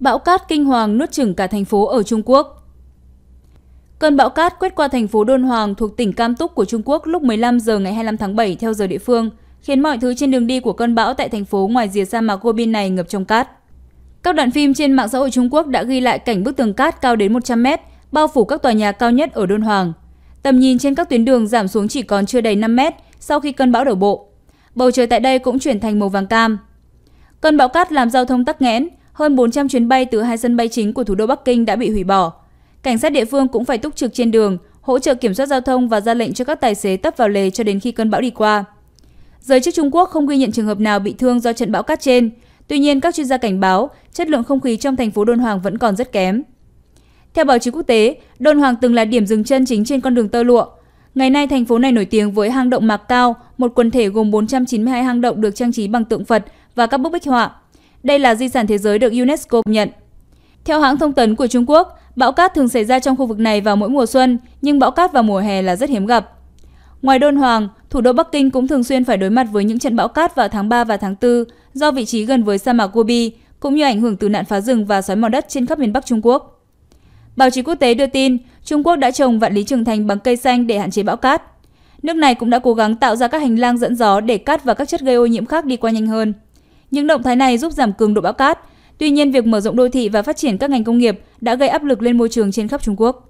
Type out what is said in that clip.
Bão cát kinh hoàng nuốt chửng cả thành phố ở Trung Quốc. Cơn bão cát quét qua thành phố Đôn Hoàng thuộc tỉnh Cam Túc của Trung Quốc lúc 15 giờ ngày 25 tháng 7 theo giờ địa phương, khiến mọi thứ trên đường đi của cơn bão tại thành phố ngoài rìa sa mạc Gobin này ngập trong cát. Các đoạn phim trên mạng xã hội Trung Quốc đã ghi lại cảnh bức tường cát cao đến 100 mét, bao phủ các tòa nhà cao nhất ở Đôn Hoàng. Tầm nhìn trên các tuyến đường giảm xuống chỉ còn chưa đầy 5 mét sau khi cơn bão đổ bộ. Bầu trời tại đây cũng chuyển thành màu vàng cam. Cơn bão cát làm giao thông tắc nghẽn, hơn 400 chuyến bay từ hai sân bay chính của thủ đô Bắc Kinh đã bị hủy bỏ. Cảnh sát địa phương cũng phải túc trực trên đường, hỗ trợ kiểm soát giao thông và ra lệnh cho các tài xế tấp vào lề cho đến khi cơn bão đi qua. Giới chức Trung Quốc không ghi nhận trường hợp nào bị thương do trận bão cát trên. Tuy nhiên, các chuyên gia cảnh báo chất lượng không khí trong thành phố Đôn Hoàng vẫn còn rất kém. Theo báo chí quốc tế, Đôn Hoàng từng là điểm dừng chân chính trên con đường tơ lụa. Ngày nay, thành phố này nổi tiếng với hang động Mạc Cao, một quần thể gồm 492 hang động được trang trí bằng tượng Phật và các bức bích họa. Đây là di sản thế giới được UNESCO công nhận. Theo hãng thông tấn của Trung Quốc, bão cát thường xảy ra trong khu vực này vào mỗi mùa xuân, nhưng bão cát vào mùa hè là rất hiếm gặp. Ngoài Đôn Hoàng, thủ đô Bắc Kinh cũng thường xuyên phải đối mặt với những trận bão cát vào tháng 3 và tháng 4 do vị trí gần với sa mạc Gobi, cũng như ảnh hưởng từ nạn phá rừng và xói mòn đất trên khắp miền Bắc Trung Quốc. Báo chí quốc tế đưa tin, Trung Quốc đã trồng vạn lý trường thành bằng cây xanh để hạn chế bão cát. Nước này cũng đã cố gắng tạo ra các hành lang dẫn gió để cát và các chất gây ô nhiễm khác đi qua nhanh hơn. Những động thái này giúp giảm cường độ bão cát. Tuy nhiên, việc mở rộng đô thị và phát triển các ngành công nghiệp đã gây áp lực lên môi trường trên khắp Trung Quốc.